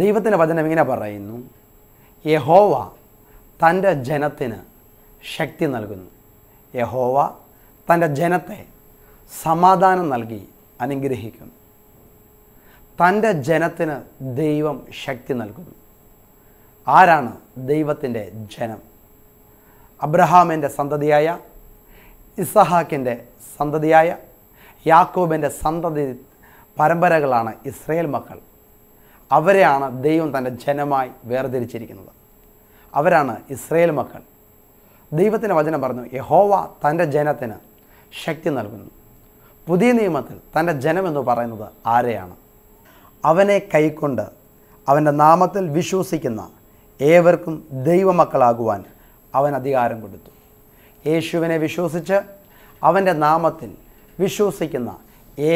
ദൈവത്തിൻ്റെ വചനം ഇങ്ങനെ പറയുന്നു യഹോവ തൻ്റെ ജനത്തിന് ശക്തി നൽകുന്നു യഹോവ തൻ്റെ ജനത്തെ സമാധാനം നൽകി അനുഗ്രഹിക്കുന്നു തൻ്റെ ജനത്തിന് ദൈവം ശക്തി നൽകുന്നു ആരാണ് ദൈവത്തിൻ്റെ ജനം അബ്രഹാമിൻ്റെ സന്തതിയായ ഇസഹാക്കിൻ്റെ സന്തതിയായ യാക്കോബിൻ്റെ സന്തതി പരമ്പരകളാണ് ഇസ്രയേൽ മക്കൾ അവരെയാണ് ദൈവം തൻ്റെ ജനമായി വേർതിരിച്ചിരിക്കുന്നത് അവരാണ് ഇസ്രയേൽ മക്കൾ ദൈവത്തിൻ്റെ വചനം പറഞ്ഞു യഹോവ തൻ്റെ ജനത്തിന് ശക്തി നൽകുന്നു പുതിയ നിയമത്തിൽ തൻ്റെ ജനമെന്ന് പറയുന്നത് ആരെയാണ് അവനെ കൈക്കൊണ്ട് അവൻ്റെ നാമത്തിൽ വിശ്വസിക്കുന്ന ഏവർക്കും ദൈവമക്കളാകുവാൻ അവൻ അധികാരം കൊടുത്തു യേശുവിനെ വിശ്വസിച്ച് അവൻ്റെ നാമത്തിൽ വിശ്വസിക്കുന്ന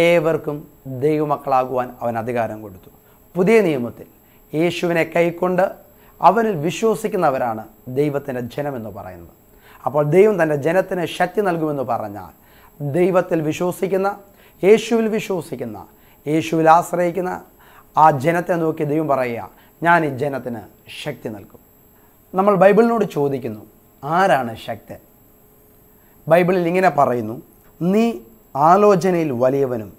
ഏവർക്കും ദൈവമക്കളാകുവാൻ അവൻ അധികാരം കൊടുത്തു പുതിയ നിയമത്തിൽ യേശുവിനെ കൈക്കൊണ്ട് അവനിൽ വിശ്വസിക്കുന്നവരാണ് ദൈവത്തിൻ്റെ ജനമെന്ന് പറയുന്നത് അപ്പോൾ ദൈവം തൻ്റെ ജനത്തിന് ശക്തി നൽകുമെന്ന് പറഞ്ഞാൽ ദൈവത്തിൽ വിശ്വസിക്കുന്ന യേശുവിൽ വിശ്വസിക്കുന്ന യേശുവിൽ ആശ്രയിക്കുന്ന ആ ജനത്തെ നോക്കി ദൈവം പറയുക ഞാൻ ഈ ജനത്തിന് ശക്തി നൽകും നമ്മൾ ബൈബിളിനോട് ചോദിക്കുന്നു ആരാണ് ശക്തൻ ബൈബിളിൽ ഇങ്ങനെ പറയുന്നു നീ ആലോചനയിൽ വലിയവനും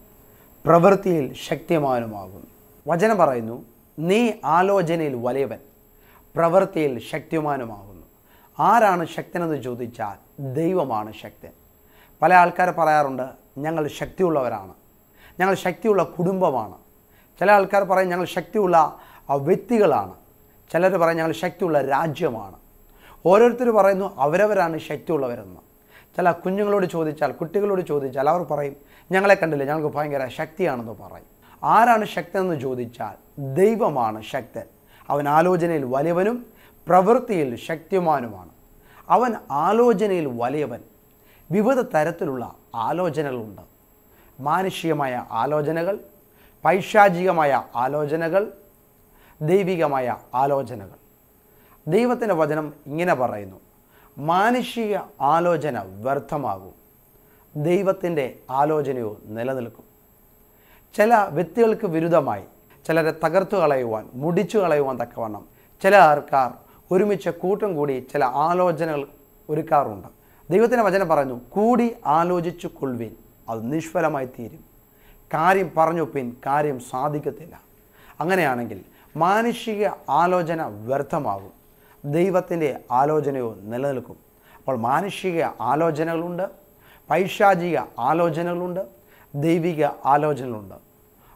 പ്രവൃത്തിയിൽ ശക്തിമാനുമാകുന്നു വചനം പറയുന്നു നീ ആലോചനയിൽ വലയവൻ പ്രവൃത്തിയിൽ ശക്തിമാനുമാകുന്നു ആരാണ് ശക്തനെന്ന് ചോദിച്ചാൽ ദൈവമാണ് ശക്തൻ പല ആൾക്കാർ പറയാറുണ്ട് ഞങ്ങൾ ശക്തിയുള്ളവരാണ് ഞങ്ങൾ ശക്തിയുള്ള കുടുംബമാണ് ചില ആൾക്കാർ പറയും ഞങ്ങൾ ശക്തിയുള്ള വ്യക്തികളാണ് ചിലർ പറയും ഞങ്ങൾ ശക്തിയുള്ള രാജ്യമാണ് ഓരോരുത്തർ പറയുന്നു അവരവരാണ് ശക്തിയുള്ളവരെന്ന് ചില കുഞ്ഞുങ്ങളോട് ചോദിച്ചാൽ കുട്ടികളോട് ചോദിച്ചാൽ അവർ പറയും ഞങ്ങളെ കണ്ടില്ല ഞങ്ങൾക്ക് ഭയങ്കര ശക്തിയാണെന്ന് പറയും ആരാണ് ശക്തൻ എന്ന് ചോദിച്ചാൽ ദൈവമാണ് ശക്തൻ അവൻ ആലോചനയിൽ വലിയവനും പ്രവൃത്തിയിൽ ശക്തിമാനുമാണ് അവൻ ആലോചനയിൽ വലിയവൻ വിവിധ തരത്തിലുള്ള ആലോചനകളുണ്ട് മാനുഷികമായ ആലോചനകൾ പൈശാചികമായ ആലോചനകൾ ദൈവികമായ ആലോചനകൾ ദൈവത്തിൻ്റെ വചനം ഇങ്ങനെ പറയുന്നു മാനുഷിക ആലോചന വ്യർത്ഥമാകും ദൈവത്തിൻ്റെ ആലോചനയോ നിലനിൽക്കും ചില വ്യക്തികൾക്ക് വിരുദ്ധമായി ചിലരെ തകർത്തു കളയുവാൻ മുടിച്ചു കളയുവാൻ തക്കവണ്ണം ചില ആൾക്കാർ ഒരുമിച്ച് കൂട്ടം കൂടി ചില ആലോചനകൾ ഒരുക്കാറുണ്ട് ദൈവത്തിൻ്റെ വചനം പറഞ്ഞു കൂടി ആലോചിച്ചു കൊള്ളുവിൻ അത് നിഷ്ഫലമായി തീരും കാര്യം പറഞ്ഞു പിൻ കാര്യം സാധിക്കത്തില്ല അങ്ങനെയാണെങ്കിൽ മാനുഷിക ആലോചന വ്യർത്ഥമാകും ദൈവത്തിൻ്റെ ആലോചനയോ നിലനിൽക്കും അപ്പോൾ മാനുഷിക ആലോചനകളുണ്ട് പൈശാചിക ആലോചനകളുണ്ട് ദൈവിക ആലോചനകളുണ്ട്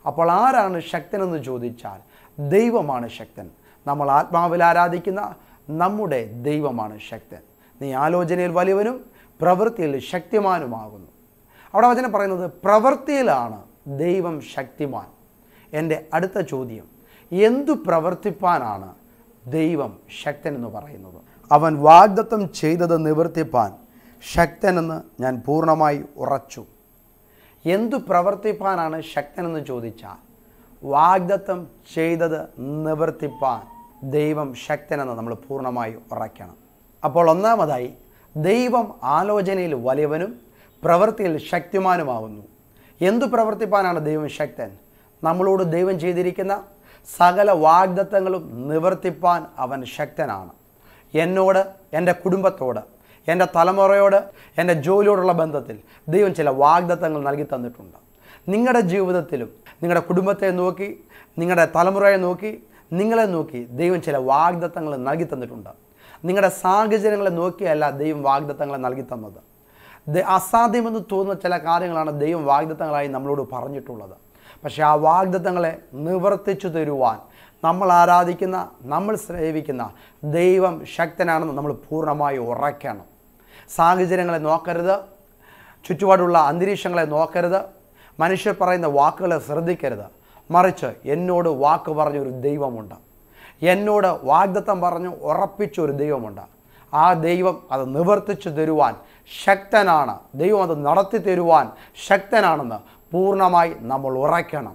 അപ്പോൾ ആരാണ് ശക്തനെന്ന് ചോദിച്ചാൽ ദൈവമാണ് ശക്തൻ നമ്മൾ ആത്മാവിൽ ആരാധിക്കുന്ന നമ്മുടെ ദൈവമാണ് ശക്തൻ നീ ആലോചനയിൽ വലിയവനും പ്രവൃത്തിയിൽ ശക്തിമാനുമാകുന്നു അവിടെ വചനം പറയുന്നത് പ്രവൃത്തിയിലാണ് ദൈവം ശക്തിമാൻ എൻ്റെ അടുത്ത ചോദ്യം എന്തു പ്രവർത്തിപ്പാനാണ് ദൈവം ശക്തൻ എന്ന് പറയുന്നത് അവൻ വാഗ്ദത്തം ചെയ്തത് നിവർത്തിപ്പാൻ ശക്തനെന്ന് ഞാൻ പൂർണ്ണമായി ഉറച്ചു എന്തു പ്രവർത്തിപ്പാനാണ് ശക്തനെന്ന് ചോദിച്ചാൽ വാഗ്ദത്തം ചെയ്തത് നിവർത്തിപ്പാൻ ദൈവം ശക്തനെന്ന് നമ്മൾ പൂർണ്ണമായി ഉറയ്ക്കണം അപ്പോൾ ഒന്നാമതായി ദൈവം ആലോചനയിൽ വലിയവനും പ്രവൃത്തിയിൽ ശക്തിമാനുമാവുന്നു എന്തു പ്രവർത്തിപ്പാനാണ് ദൈവം ശക്തൻ നമ്മളോട് ദൈവം ചെയ്തിരിക്കുന്ന സകല വാഗ്ദത്തങ്ങളും നിവർത്തിപ്പാൻ അവൻ ശക്തനാണ് എന്നോട് എൻ്റെ കുടുംബത്തോട് എൻ്റെ തലമുറയോട് എൻ്റെ ജോലിയോടുള്ള ബന്ധത്തിൽ ദൈവം ചില വാഗ്ദത്തങ്ങൾ നൽകി തന്നിട്ടുണ്ട് നിങ്ങളുടെ ജീവിതത്തിലും നിങ്ങളുടെ കുടുംബത്തെ നോക്കി നിങ്ങളുടെ തലമുറയെ നോക്കി നിങ്ങളെ നോക്കി ദൈവം ചില വാഗ്ദത്തങ്ങൾ നൽകി തന്നിട്ടുണ്ട് നിങ്ങളുടെ സാഹചര്യങ്ങളെ നോക്കിയല്ല ദൈവം വാഗ്ദത്തങ്ങളെ നൽകി തന്നത് അസാധ്യമെന്ന് തോന്നുന്ന ചില കാര്യങ്ങളാണ് ദൈവം വാഗ്ദത്തങ്ങളായി നമ്മളോട് പറഞ്ഞിട്ടുള്ളത് പക്ഷേ ആ വാഗ്ദത്തങ്ങളെ നിവർത്തിച്ചു തരുവാൻ നമ്മൾ ആരാധിക്കുന്ന നമ്മൾ സേവിക്കുന്ന ദൈവം ശക്തനാണെന്ന് നമ്മൾ പൂർണ്ണമായി ഉറയ്ക്കണം സാഹചര്യങ്ങളെ നോക്കരുത് ചുറ്റുപാടുള്ള അന്തരീക്ഷങ്ങളെ നോക്കരുത് മനുഷ്യർ പറയുന്ന വാക്കുകളെ ശ്രദ്ധിക്കരുത് മറിച്ച് എന്നോട് വാക്ക് പറഞ്ഞൊരു ഒരു ദൈവമുണ്ട് എന്നോട് വാഗ്ദത്തം പറഞ്ഞു ഉറപ്പിച്ചൊരു ഒരു ദൈവമുണ്ട് ആ ദൈവം അത് നിവർത്തിച്ചു തരുവാൻ ശക്തനാണ് ദൈവം അത് നടത്തി തരുവാൻ ശക്തനാണെന്ന് പൂർണ്ണമായി നമ്മൾ ഉറയ്ക്കണം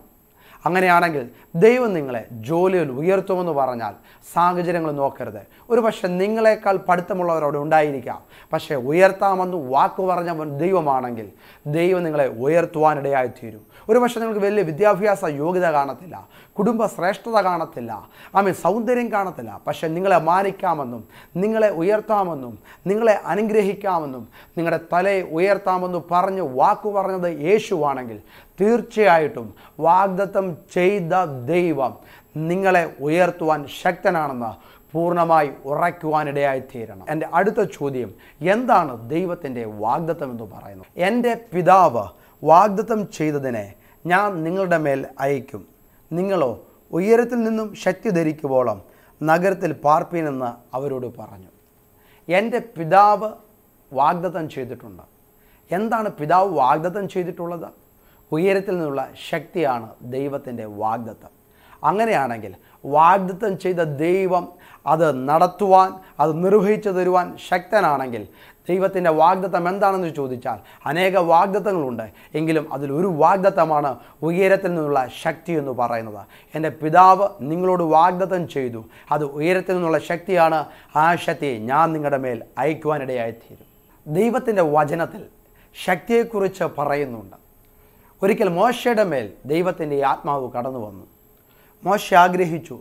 അങ്ങനെയാണെങ്കിൽ ദൈവം നിങ്ങളെ ജോലിയിൽ ഉയർത്തുമെന്ന് പറഞ്ഞാൽ സാഹചര്യങ്ങൾ നോക്കരുത് ഒരു പക്ഷേ നിങ്ങളെക്കാൾ പഠിത്തമുള്ളവരോട് ഉണ്ടായിരിക്കാം പക്ഷേ ഉയർത്താമെന്ന് വാക്ക് പറഞ്ഞ ദൈവമാണെങ്കിൽ ദൈവം നിങ്ങളെ ഉയർത്തുവാനിടയായി തീരും ഒരു പക്ഷേ നിങ്ങൾക്ക് വലിയ വിദ്യാഭ്യാസ യോഗ്യത കാണത്തില്ല കുടുംബ ശ്രേഷ്ഠത കാണത്തില്ല ആമീൻ സൗന്ദര്യം കാണത്തില്ല പക്ഷേ നിങ്ങളെ മാനിക്കാമെന്നും നിങ്ങളെ ഉയർത്താമെന്നും നിങ്ങളെ അനുഗ്രഹിക്കാമെന്നും നിങ്ങളുടെ തലയെ ഉയർത്താമെന്നും പറഞ്ഞ് വാക്കു പറഞ്ഞത് യേശുവാണെങ്കിൽ തീർച്ചയായിട്ടും വാഗ്ദത്തം ചെയ്ത ദൈവം നിങ്ങളെ ഉയർത്തുവാൻ ശക്തനാണെന്ന് പൂർണ്ണമായി ഉറയ്ക്കുവാനിടയായി തീരണം എൻ്റെ അടുത്ത ചോദ്യം എന്താണ് ദൈവത്തിൻ്റെ വാഗ്ദത്തം എന്ന് പറയുന്നത് എൻ്റെ പിതാവ് വാഗ്ദത്തം ചെയ്തതിനെ ഞാൻ നിങ്ങളുടെ മേൽ അയക്കും നിങ്ങളോ ഉയരത്തിൽ നിന്നും ശക്തി ധരിക്കുവോളം നഗരത്തിൽ പാർപ്പീനെന്ന് അവരോട് പറഞ്ഞു എൻ്റെ പിതാവ് വാഗ്ദത്തം ചെയ്തിട്ടുണ്ട് എന്താണ് പിതാവ് വാഗ്ദത്തം ചെയ്തിട്ടുള്ളത് ഉയരത്തിൽ നിന്നുള്ള ശക്തിയാണ് ദൈവത്തിൻ്റെ വാഗ്ദത്തം അങ്ങനെയാണെങ്കിൽ വാഗ്ദത്തം ചെയ്ത ദൈവം അത് നടത്തുവാൻ അത് നിർവഹിച്ചു തരുവാൻ ശക്തനാണെങ്കിൽ ദൈവത്തിൻ്റെ വാഗ്ദത്തം എന്താണെന്ന് ചോദിച്ചാൽ അനേക വാഗ്ദത്തങ്ങളുണ്ട് എങ്കിലും അതിലൊരു വാഗ്ദത്തമാണ് ഉയരത്തിൽ നിന്നുള്ള ശക്തി എന്ന് പറയുന്നത് എൻ്റെ പിതാവ് നിങ്ങളോട് വാഗ്ദത്തം ചെയ്തു അത് ഉയരത്തിൽ നിന്നുള്ള ശക്തിയാണ് ആ ശക്തി ഞാൻ നിങ്ങളുടെ മേൽ അയക്കുവാനിടയായിത്തീരും ദൈവത്തിൻ്റെ വചനത്തിൽ ശക്തിയെക്കുറിച്ച് പറയുന്നുണ്ട് ഒരിക്കൽ മോശയുടെ മേൽ ദൈവത്തിൻ്റെ ആത്മാവ് കടന്നു വന്നു മോശ ആഗ്രഹിച്ചു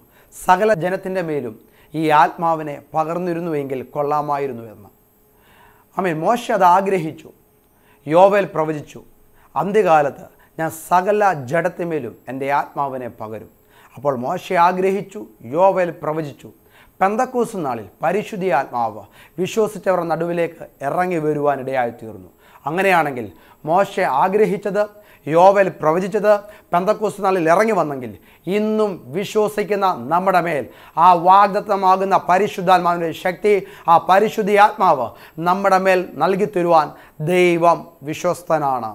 സകല ജനത്തിൻ്റെ മേലും ഈ ആത്മാവിനെ പകർന്നിരുന്നുവെങ്കിൽ കൊള്ളാമായിരുന്നു എന്ന് അമീൻ മോശ അത് ആഗ്രഹിച്ചു യോവേൽ പ്രവചിച്ചു അന്ത്യകാലത്ത് ഞാൻ സകല ജഡത്തിന്മേലും എൻ്റെ ആത്മാവിനെ പകരും അപ്പോൾ മോശ ആഗ്രഹിച്ചു യോവേൽ പ്രവചിച്ചു പെന്തക്കൂസ് നാളിൽ പരിശുദ്ധി ആത്മാവ് വിശ്വസിച്ചവർ നടുവിലേക്ക് ഇറങ്ങി വരുവാനിടയായി തീർന്നു അങ്ങനെയാണെങ്കിൽ മോശ ആഗ്രഹിച്ചത് യോവൽ പ്രവചിച്ചത് പെന്തക്കൂസ് നാളിൽ ഇറങ്ങി വന്നെങ്കിൽ ഇന്നും വിശ്വസിക്കുന്ന നമ്മുടെ മേൽ ആ വാഗ്ദത്തമാകുന്ന പരിശുദ്ധാത്മാവിൻ്റെ ശക്തി ആ പരിശുദ്ധി ആത്മാവ് നമ്മുടെ മേൽ നൽകി തരുവാൻ ദൈവം വിശ്വസ്തനാണ്